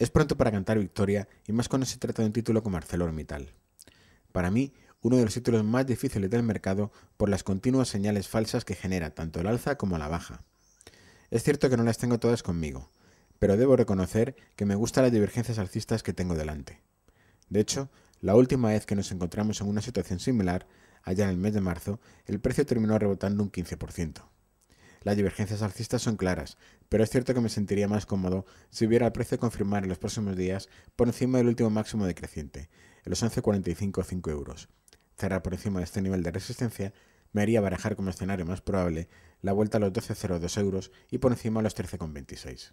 Es pronto para cantar victoria y más cuando se trata de un título como ArcelorMittal. Para mí, uno de los títulos más difíciles del mercado por las continuas señales falsas que genera tanto el alza como la baja. Es cierto que no las tengo todas conmigo, pero debo reconocer que me gustan las divergencias alcistas que tengo delante. De hecho, la última vez que nos encontramos en una situación similar, allá en el mes de marzo, el precio terminó rebotando un 15%. Las divergencias alcistas son claras, pero es cierto que me sentiría más cómodo si hubiera el precio confirmar en los próximos días por encima del último máximo decreciente, en los 11.45.5 euros. Cerrar por encima de este nivel de resistencia me haría barajar como escenario más probable la vuelta a los 12.02 euros y por encima a los 13.26.